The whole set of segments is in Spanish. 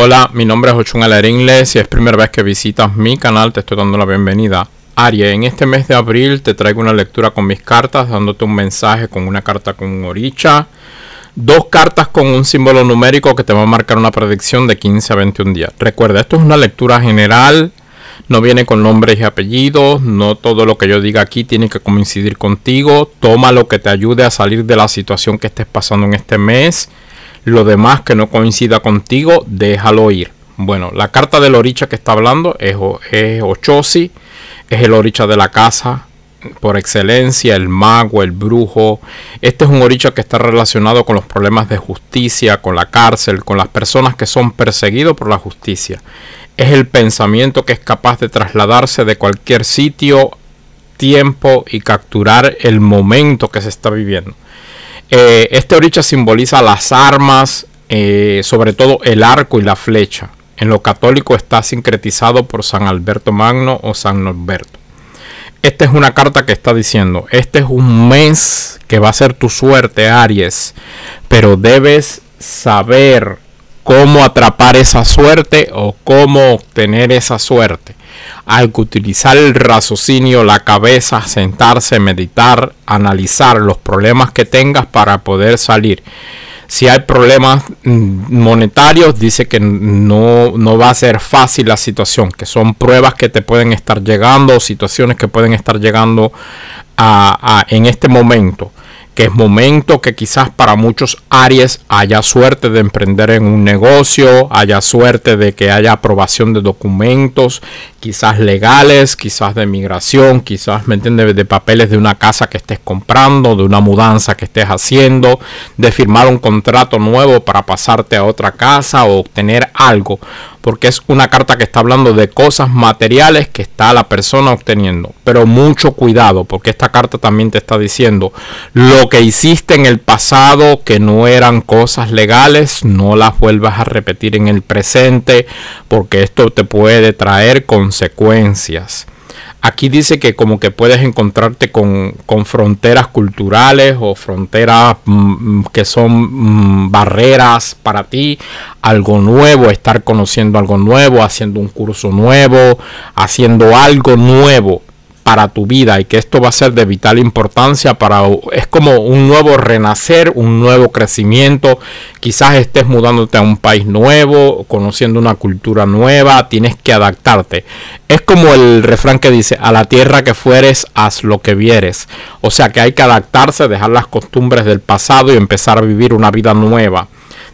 Hola, mi nombre es Ochun inglés Si es primera vez que visitas mi canal, te estoy dando la bienvenida. Aries, en este mes de abril te traigo una lectura con mis cartas, dándote un mensaje con una carta con un oricha. Dos cartas con un símbolo numérico que te va a marcar una predicción de 15 a 21 días. Recuerda, esto es una lectura general, no viene con nombres y apellidos, no todo lo que yo diga aquí tiene que coincidir contigo. Toma lo que te ayude a salir de la situación que estés pasando en este mes lo demás que no coincida contigo, déjalo ir. Bueno, la carta del oricha que está hablando es, es Ochosi, es el oricha de la casa por excelencia, el mago, el brujo. Este es un oricha que está relacionado con los problemas de justicia, con la cárcel, con las personas que son perseguidos por la justicia. Es el pensamiento que es capaz de trasladarse de cualquier sitio, tiempo y capturar el momento que se está viviendo. Eh, este oricha simboliza las armas, eh, sobre todo el arco y la flecha. En lo católico está sincretizado por San Alberto Magno o San Norberto. Esta es una carta que está diciendo, este es un mes que va a ser tu suerte, Aries, pero debes saber cómo atrapar esa suerte o cómo obtener esa suerte. Hay que utilizar el raciocinio, la cabeza, sentarse, meditar, analizar los problemas que tengas para poder salir. Si hay problemas mm, monetarios, dice que no, no va a ser fácil la situación, que son pruebas que te pueden estar llegando, situaciones que pueden estar llegando a, en este momento que es momento que quizás para muchos Aries haya suerte de emprender en un negocio, haya suerte de que haya aprobación de documentos, quizás legales, quizás de migración, quizás, ¿me entiendes?, de papeles de una casa que estés comprando, de una mudanza que estés haciendo, de firmar un contrato nuevo para pasarte a otra casa o obtener algo porque es una carta que está hablando de cosas materiales que está la persona obteniendo. Pero mucho cuidado, porque esta carta también te está diciendo lo que hiciste en el pasado que no eran cosas legales, no las vuelvas a repetir en el presente, porque esto te puede traer consecuencias. Aquí dice que como que puedes encontrarte con, fronteras culturales o fronteras mm, que son mm, barreras para ti, algo nuevo, estar conociendo algo nuevo, haciendo un curso nuevo, haciendo algo nuevo para tu vida y que esto va a ser de vital importancia para es como un nuevo renacer, un nuevo crecimiento. Quizás estés mudándote a un país nuevo, conociendo una cultura nueva, tienes que adaptarte. Es como el refrán que dice, a la tierra que fueres, haz lo que vieres. O sea que hay que adaptarse, dejar las costumbres del pasado y empezar a vivir una vida nueva.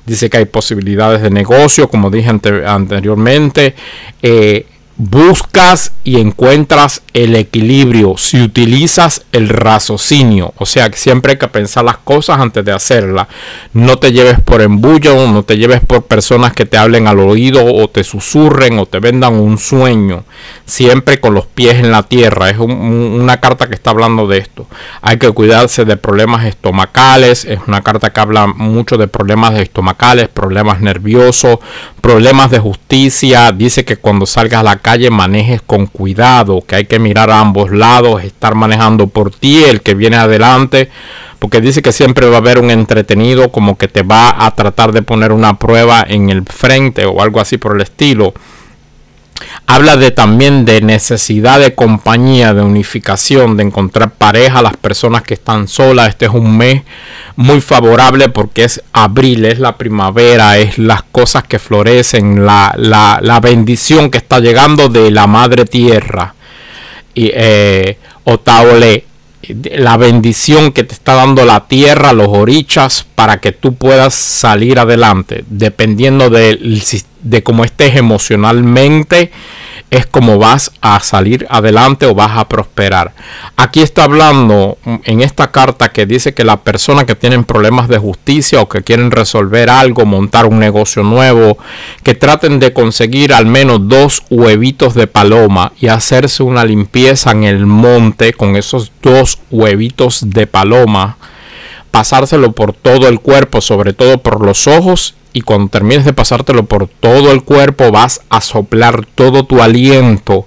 Dice que hay posibilidades de negocio, como dije anteriormente. Eh, buscas y encuentras el equilibrio si utilizas el raciocinio. O sea, siempre hay que pensar las cosas antes de hacerlas. No te lleves por embullo, no te lleves por personas que te hablen al oído o te susurren o te vendan un sueño. Siempre con los pies en la tierra. Es una carta que está hablando de esto. Hay que cuidarse de problemas estomacales. Es una carta que habla mucho de problemas estomacales, problemas nerviosos, problemas de justicia. Dice que cuando salgas a la calle manejes con cuidado, que hay que mirar a ambos lados, estar manejando por ti, el que viene adelante, porque dice que siempre va a haber un entretenido como que te va a tratar de poner una prueba en el frente o algo así por el estilo. Habla de, también de necesidad de compañía, de unificación, de encontrar pareja, las personas que están solas. Este es un mes muy favorable porque es abril, es la primavera, es las cosas que florecen, la, la, bendición que está llegando de la madre tierra. Y eh, Otaole la bendición que te está dando la tierra, los orichas, para que tú puedas salir adelante, dependiendo de, de cómo estés emocionalmente, es como vas a salir adelante o vas a prosperar. Aquí está hablando mm, en esta carta que dice que la persona que tienen problemas de justicia o que quieren resolver algo, montar un negocio nuevo, que traten de conseguir al menos dos huevitos de paloma y hacerse una limpieza en el monte con esos dos huevitos de paloma pasárselo por todo el cuerpo, sobre todo por los ojos y cuando termines de pasártelo por todo el cuerpo vas a soplar todo tu aliento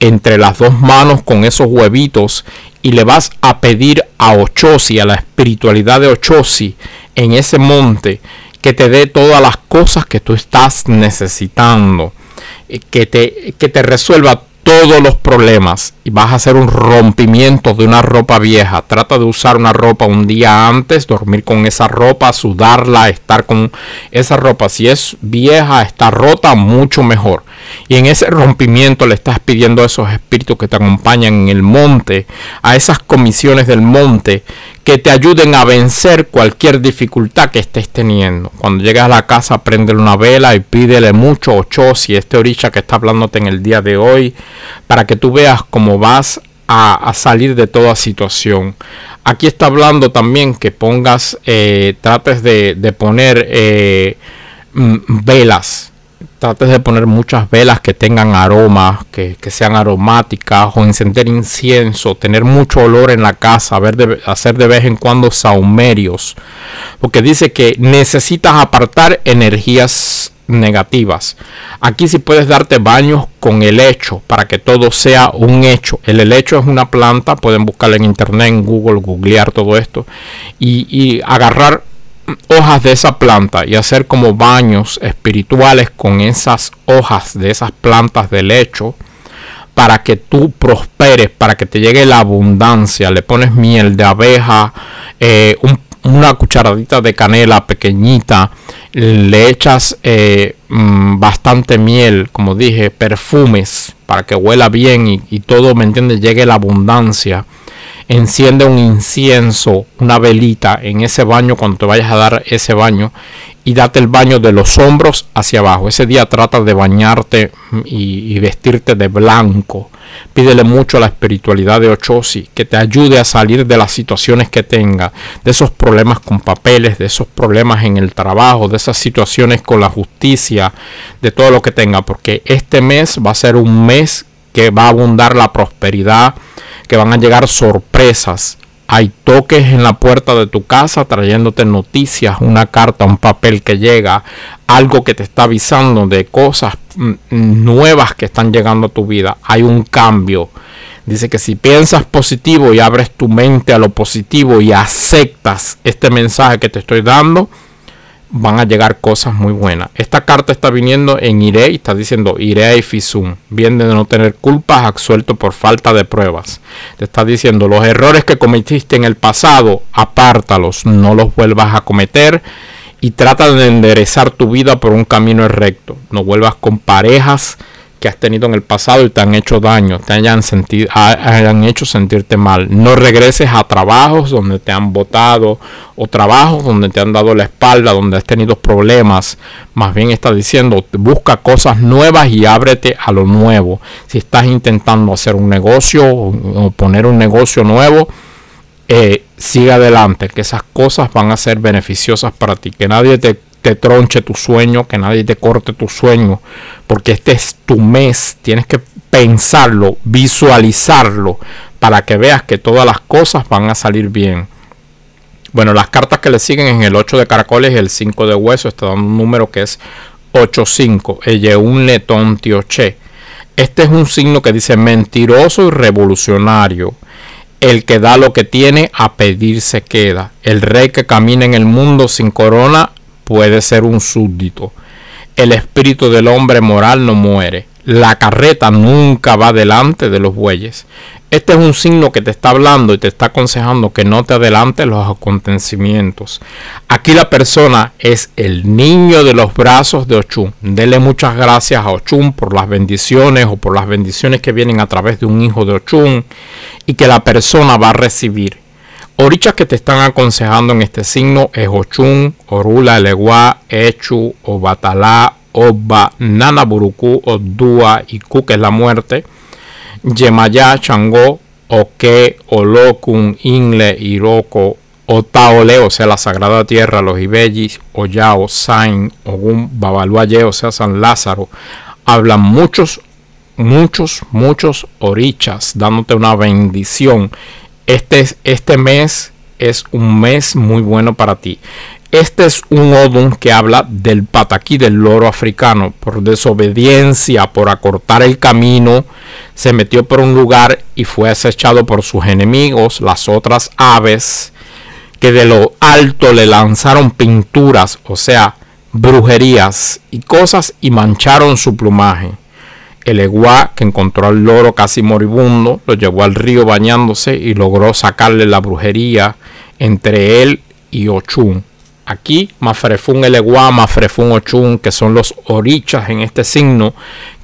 entre las dos manos con esos huevitos y le vas a pedir a Ochosi, a la espiritualidad de Ochosi en ese monte, que te dé todas las cosas que tú estás necesitando, eh, que te, que te resuelva todos los problemas y vas a hacer un rompimiento de una ropa vieja, trata de usar una ropa un día antes, dormir con esa ropa, sudarla, estar con esa ropa. Si es vieja, está rota, mucho mejor. Y en ese rompimiento le estás pidiendo a esos espíritus que te acompañan en el monte, a esas comisiones del monte, que te ayuden a vencer cualquier dificultad que estés teniendo. Cuando llegas a la casa, prende una vela y pídele mucho ocho si este orisha que está hablándote en el día de hoy, para que tú veas cómo vas a, salir de toda situación. Aquí está hablando también que pongas, eh, trates de, poner eh, mm, velas trates de poner muchas velas que tengan aromas, que, sean aromáticas o encender incienso, tener mucho olor en la casa, hacer de vez en cuando saumerios, porque dice que necesitas apartar energías negativas. Aquí si puedes darte baños con el hecho para que todo sea un hecho. El helecho es una planta, pueden buscarla en internet, en Google, googlear todo esto y agarrar hojas de esa planta y hacer como baños espirituales con esas hojas de esas plantas de lecho para que tú prosperes, para que te llegue la abundancia. Le pones miel de abeja, eh, una cucharadita de canela pequeñita, le echas eh, mm, bastante miel, como dije, perfumes para que huela bien y, todo, ¿me entiendes? Llegue la abundancia enciende un incienso, una velita en ese baño cuando te vayas a dar ese baño y date el baño de los hombros hacia abajo. Ese día trata de bañarte y, vestirte de blanco. Pídele mucho a la espiritualidad de Ochosi que te ayude a salir de las situaciones que tenga, de esos problemas con papeles, de esos problemas en el trabajo, de esas situaciones con la justicia, de todo lo que tenga, porque este mes va a ser un mes que va a abundar la prosperidad que van a llegar sorpresas. Hay toques en la puerta de tu casa trayéndote noticias, una carta, un papel que llega, algo que te está avisando de cosas mm, nuevas que están llegando a tu vida. Hay un cambio. Dice que si piensas positivo y abres tu mente a lo positivo y aceptas este mensaje que te estoy dando, van a llegar cosas muy buenas. Esta carta está viniendo en Iré y está diciendo Iré y Fisum. Bien de no tener culpas absuelto por falta de pruebas. Te está diciendo los errores que cometiste en el pasado, apártalos, no los vuelvas a cometer y trata de enderezar tu vida por un camino recto. No vuelvas con parejas que has tenido en el pasado y te han hecho daño, te hayan, sentido, hayan hecho sentirte mal. No regreses a trabajos donde te han botado o trabajos donde te han dado la espalda, donde has tenido problemas. Más bien está diciendo, busca cosas nuevas y ábrete a lo nuevo. Si estás intentando hacer un negocio o poner un negocio nuevo, eh, sigue adelante, que esas cosas van a ser beneficiosas para ti, que nadie te te tronche tu sueño, que nadie te corte tu sueño, porque este es tu mes, tienes que pensarlo, visualizarlo, para que veas que todas las cosas van a salir bien. Bueno, las cartas que le siguen en el 8 de caracoles y el 5 de hueso, está dando un número que es 8-5, un Letón Tioche. Este es un signo que dice mentiroso y revolucionario. El que da lo que tiene, a pedir se queda. El rey que camina en el mundo sin corona, puede ser un súbdito. El espíritu del hombre moral no muere. La carreta nunca va delante de los bueyes. Este es un signo que te está hablando y te está aconsejando que no te adelantes los acontecimientos. Aquí la persona es el niño de los brazos de Ochun. Dele muchas gracias a Ochun por las bendiciones o por las bendiciones que vienen a través de un hijo de Ochun y que la persona va a recibir orichas que te están aconsejando en este signo es Ochun, Orula, elegua, Echu, Obatalá, Oba, nanaburuku, Odua y Ku, que es la muerte, Yemayá, Changó, Oke, Olokun, Inle, Iroko, Otaole, o sea, la Sagrada Tierra, los Ibellis, Oyao, Sain, Ogum, Babaluaye, o sea, San Lázaro. Hablan muchos, muchos, muchos orichas, dándote una bendición este, este mes es un mes muy bueno para ti. Este es un odum que habla del pataquí del loro africano, por desobediencia, por acortar el camino, se metió por un lugar y fue acechado por sus enemigos, las otras aves, que de lo alto le lanzaron pinturas, o sea, brujerías y cosas y mancharon su plumaje. El Eguá, que encontró al loro casi moribundo, lo llevó al río bañándose y logró sacarle la brujería entre él y Ochun. Aquí, Mafrefun el Eguá, Mafrefún Ochun, que son los orichas en este signo,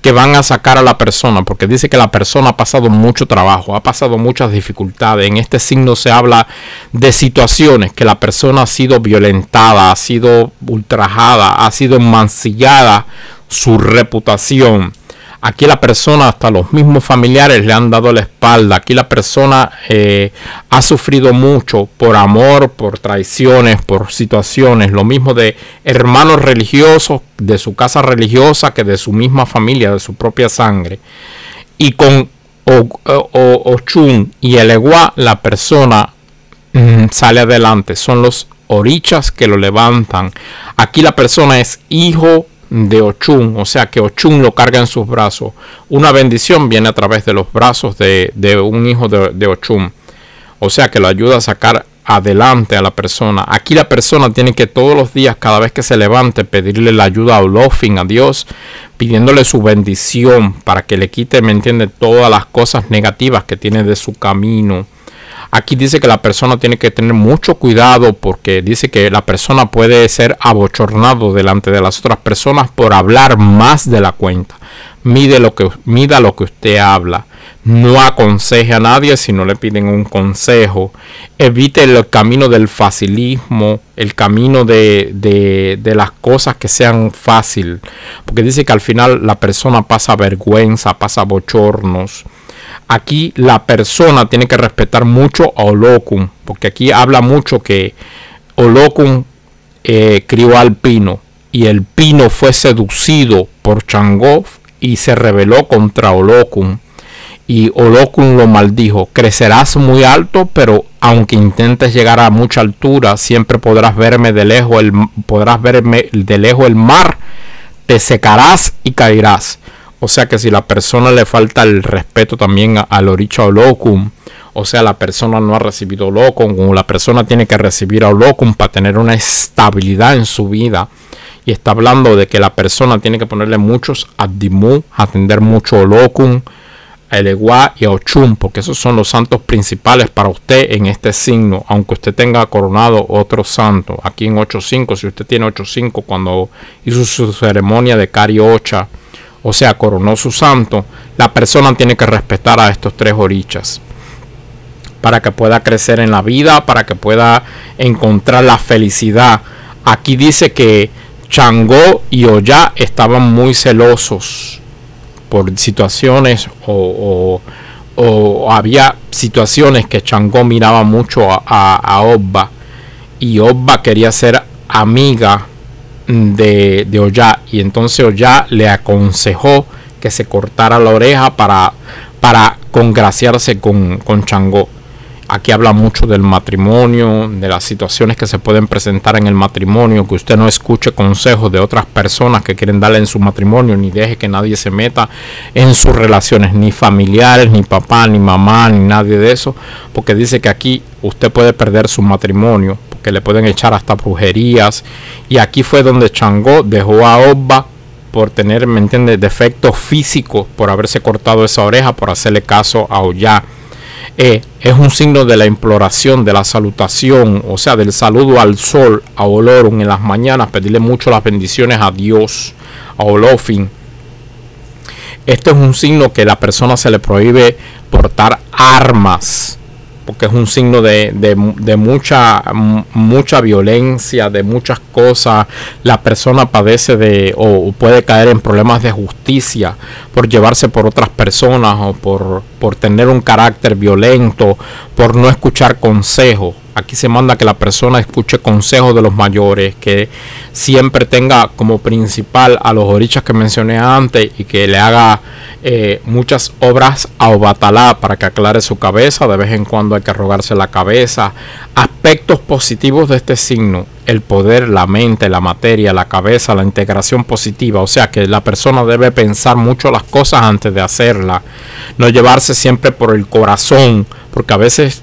que van a sacar a la persona, porque dice que la persona ha pasado mucho trabajo, ha pasado muchas dificultades. En este signo se habla de situaciones que la persona ha sido violentada, ha sido ultrajada, ha sido mancillada su reputación Aquí la persona, hasta los mismos familiares le han dado la espalda. Aquí la persona eh, ha sufrido mucho por amor, por traiciones, por situaciones. Lo mismo de hermanos religiosos, de su casa religiosa, que de su misma familia, de su propia sangre. Y con Ochun y el la persona mm, sale adelante. Son los orichas que lo levantan. Aquí la persona es hijo de Ochun, o sea que Ochun lo carga en sus brazos. Una bendición viene a través de los brazos de, de un hijo de, de Ochun, o sea que lo ayuda a sacar adelante a la persona. Aquí la persona tiene que todos los días, cada vez que se levante, pedirle la ayuda a Olofin, a Dios, pidiéndole su bendición para que le quite, me entiende, todas las cosas negativas que tiene de su camino. Aquí dice que la persona tiene que tener mucho cuidado porque dice que la persona puede ser abochornado delante de las otras personas por hablar más de la cuenta. Mide lo que, mida lo que usted habla. No aconseje a nadie si no le piden un consejo. Evite el camino del facilismo, el camino de, de, de las cosas que sean fácil. Porque dice que al final la persona pasa vergüenza, pasa bochornos aquí la persona tiene que respetar mucho a Olocum, porque aquí habla mucho que Olocum eh, crió al pino y el pino fue seducido por Changó y se rebeló contra Olocum. Y Olocum lo maldijo, crecerás muy alto, pero aunque intentes llegar a mucha altura, siempre podrás verme de lejos, podrás verme de lejos el mar, te secarás y caerás. O sea que si la persona le falta el respeto también al Oricha o locum, o sea, la persona no ha recibido locum, o la persona tiene que recibir a locum para tener una estabilidad en su vida. Y está hablando de que la persona tiene que ponerle muchos Dimu. atender mucho locum, a Eleguá y a Ochum, porque esos son los santos principales para usted en este signo, aunque usted tenga coronado otro santo. Aquí en 8.5, si usted tiene 8.5, cuando hizo su ceremonia de Cariocha o sea, coronó su santo, la persona tiene que respetar a estos tres orichas para que pueda crecer en la vida, para que pueda encontrar la felicidad. Aquí dice que Changó y Oya estaban muy celosos por situaciones o, había situaciones que Changó miraba mucho a, a, Obba y Obba quería ser amiga de, de Y entonces Oya le aconsejó que se cortara la oreja para, para congraciarse con, con Changó. Aquí habla mucho del matrimonio, de las situaciones que se pueden presentar en el matrimonio, que usted no escuche consejos de otras personas que quieren darle en su matrimonio, ni deje que nadie se meta en sus relaciones, ni familiares, ni papá, ni mamá, ni nadie de eso, porque dice que aquí usted puede perder su matrimonio que le pueden echar hasta brujerías. Y aquí fue donde Changó dejó a Obba por tener, ¿me entiendes?, defectos físicos, por haberse cortado esa oreja, por hacerle caso a Oya. Eh, es un signo de la imploración, de la salutación, o sea, del saludo al sol, a Olorum en las mañanas, pedirle mucho las bendiciones a Dios, a Olofin. esto es un signo que la persona se le prohíbe portar armas porque es un signo de, de, mucha, mucha violencia, de muchas cosas. La persona padece de o puede caer en problemas de justicia por llevarse por otras personas o por, por tener un carácter violento, por no escuchar consejos aquí se manda que la persona escuche consejos de los mayores, que siempre tenga como principal a los orichas que mencioné antes y que le haga eh, muchas obras a Obatalá para que aclare su cabeza. De vez en cuando hay que rogarse la cabeza. Aspectos positivos de este signo el poder, la mente, la materia, la cabeza, la integración positiva. O sea que la persona debe pensar mucho las cosas antes de hacerlas. No llevarse siempre por el corazón. Porque a veces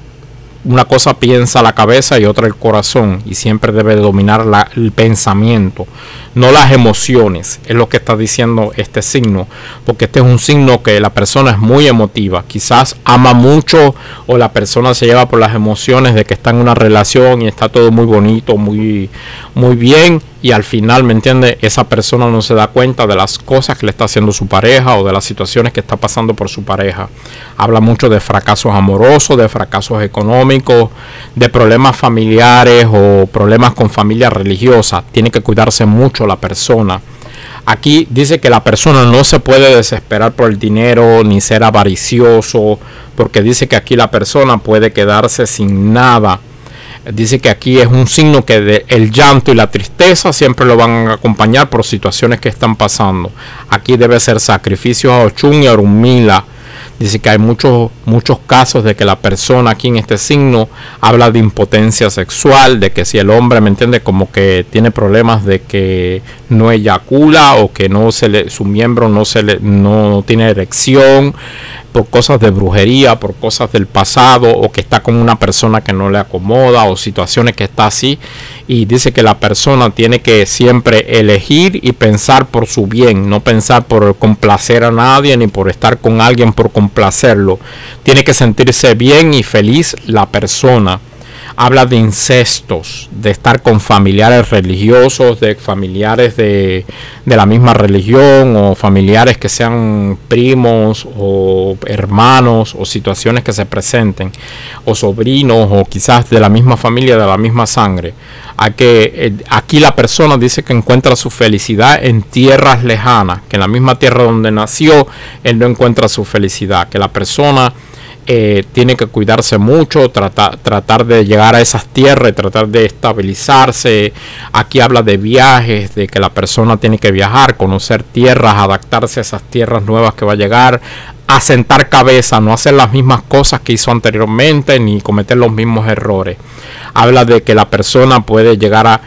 una cosa piensa la cabeza y otra el corazón y siempre debe dominar el pensamiento, no las emociones, es lo que está diciendo este signo, porque este es un signo que la persona es muy emotiva, quizás ama mucho o la persona se lleva por las emociones de que está en una relación y está todo muy bonito, muy muy bien y al final, ¿me entiende? Esa persona no se da cuenta de las cosas que le está haciendo su pareja o de las situaciones que está pasando por su pareja. Habla mucho de fracasos amorosos, de fracasos económicos, de problemas familiares o problemas con familia religiosa. Tiene que cuidarse mucho la persona. Aquí dice que la persona no se puede desesperar por el dinero ni ser avaricioso, porque dice que aquí la persona puede quedarse sin nada Dice que aquí es un signo que el llanto y la tristeza siempre lo van a acompañar por situaciones que están pasando. Aquí debe ser sacrificio a Ochun y a Orumila Dice que hay muchos, muchos casos de que la persona aquí en este signo habla de impotencia sexual, de que si el hombre, ¿me entiende? Como que tiene problemas de que no eyacula o que no se le, su miembro no se le, no tiene erección, por cosas de brujería, por cosas del pasado, o que está con una persona que no le acomoda, o situaciones que está así. Y dice que la persona tiene que siempre elegir y pensar por su bien, no pensar por complacer a nadie ni por estar con alguien por complacerlo. Tiene que sentirse bien y feliz la persona habla de incestos, de estar con familiares religiosos, de familiares de, de la misma religión o familiares que sean primos o hermanos o situaciones que se presenten o sobrinos o quizás de la misma familia, de la misma sangre. A que, eh, aquí la persona dice que encuentra su felicidad en tierras lejanas, que en la misma tierra donde nació él no encuentra su felicidad, que la persona eh, tiene que cuidarse mucho, tratar de llegar a esas tierras, tratar de estabilizarse. Aquí habla de viajes, de que la persona tiene que viajar, conocer tierras, adaptarse a esas tierras nuevas que va a llegar, asentar cabeza, no hacer las mismas cosas que hizo anteriormente ni cometer los mismos errores. Habla de que la persona puede llegar a,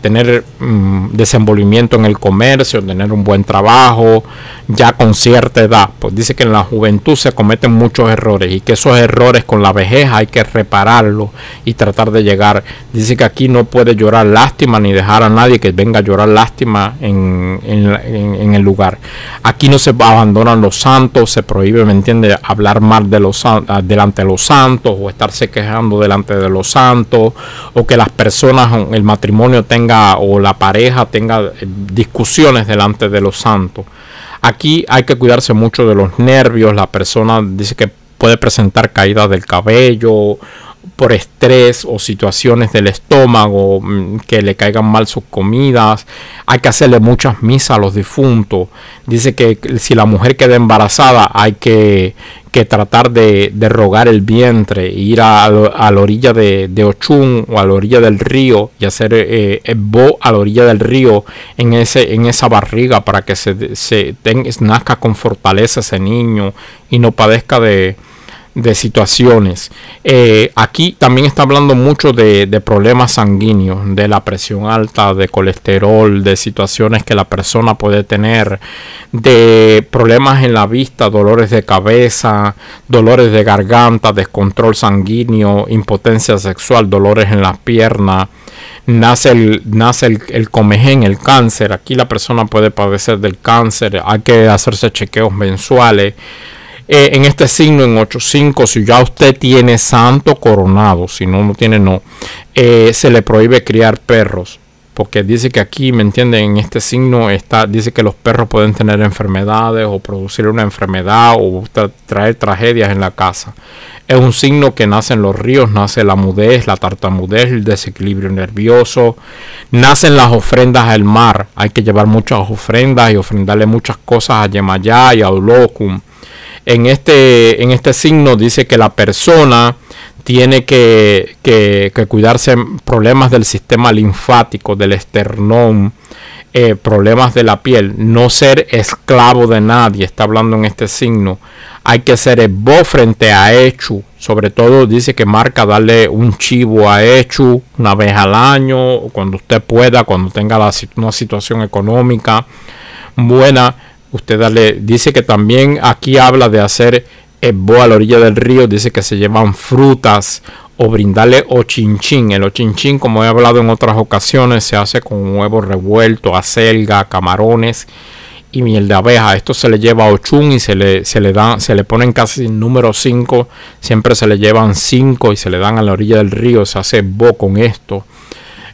tener mm, desenvolvimiento en el comercio, tener un buen trabajo, ya con cierta edad. Pues dice que en la juventud se cometen muchos errores y que esos errores con la vejez hay que repararlos y tratar de llegar. Dice que aquí no puede llorar lástima ni dejar a nadie que venga a llorar lástima en, el lugar. Aquí no se abandonan los los santos, se prohíbe, ¿me entiende? Hablar mal de los, ah, delante de los santos o estarse quejando delante de los santos o que las personas, el matrimonio tenga o la pareja tenga eh, discusiones delante de los santos. Aquí hay que cuidarse mucho de los nervios, la persona dice que puede presentar caídas del cabello por estrés o situaciones del estómago, mm, que le caigan mal sus comidas. Hay que hacerle muchas misas a los difuntos. Dice que si la mujer queda embarazada hay que, que tratar de, rogar el vientre, ir a, la orilla de, de, Ochun o a la orilla del río y hacer eh, eh, bo a la orilla del río en, ese, en esa barriga para que se, se nazca con fortaleza ese niño y no padezca de de situaciones. Eh, aquí también está hablando mucho de, problemas sanguíneos, de la presión alta, de colesterol, de situaciones que la persona puede tener, de problemas en la vista, dolores de cabeza, dolores de garganta, descontrol sanguíneo, impotencia sexual, dolores en las piernas. Nace el, nace el, el comején, el cáncer. Aquí la persona puede padecer del cáncer. Hay que hacerse chequeos mensuales eh, en este signo en 8.5, si ya usted tiene santo coronado, si no, no tiene no, eh, se le prohíbe criar perros. Porque dice que aquí, ¿me entienden? En este signo está, dice que los perros pueden tener enfermedades o producir una enfermedad o traer tragedias en la casa. Es un signo que nace en los ríos, nace la mudez, la tartamudez, el desequilibrio nervioso, nacen las ofrendas al mar. Hay que llevar muchas ofrendas y ofrendarle muchas cosas a Yemayá y a Olocum en este, en este signo dice que la persona tiene que, que, cuidarse problemas del sistema linfático, del esternón, eh, problemas de la piel, no ser esclavo de nadie, está hablando en este signo. Hay que ser esbo frente a hecho sobre todo dice que marca darle un chivo a hecho una vez al año, cuando usted pueda, cuando tenga la, una situación económica buena Usted dice que también aquí habla de hacer bo a la orilla del río, dice que se llevan frutas o brindarle ochinchín. El ochinchín, como he hablado en otras ocasiones, se hace con huevo revuelto, acelga, camarones y miel de abeja. Esto se le lleva a Ochun y se le, se le, dan, se le ponen casi número 5. Siempre se le llevan 5 y se le dan a la orilla del río. Se hace bo con esto,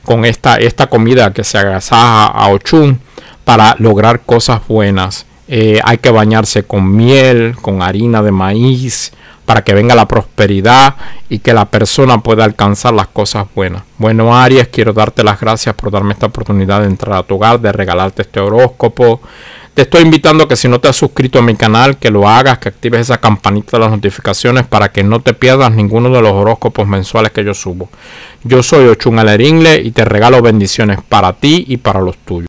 con esta, esta comida que se agasaja a Ochun para lograr cosas buenas. Eh, hay que bañarse con miel, con harina de maíz, para que venga la prosperidad y que la persona pueda alcanzar las cosas buenas. Bueno, Aries, quiero darte las gracias por darme esta oportunidad de entrar a tu hogar, de regalarte este horóscopo. Te estoy invitando que si no te has suscrito a mi canal, que lo hagas, que actives esa campanita de las notificaciones para que no te pierdas ninguno de los horóscopos mensuales que yo subo. Yo soy Ochun Aleringle y te regalo bendiciones para ti y para los tuyos.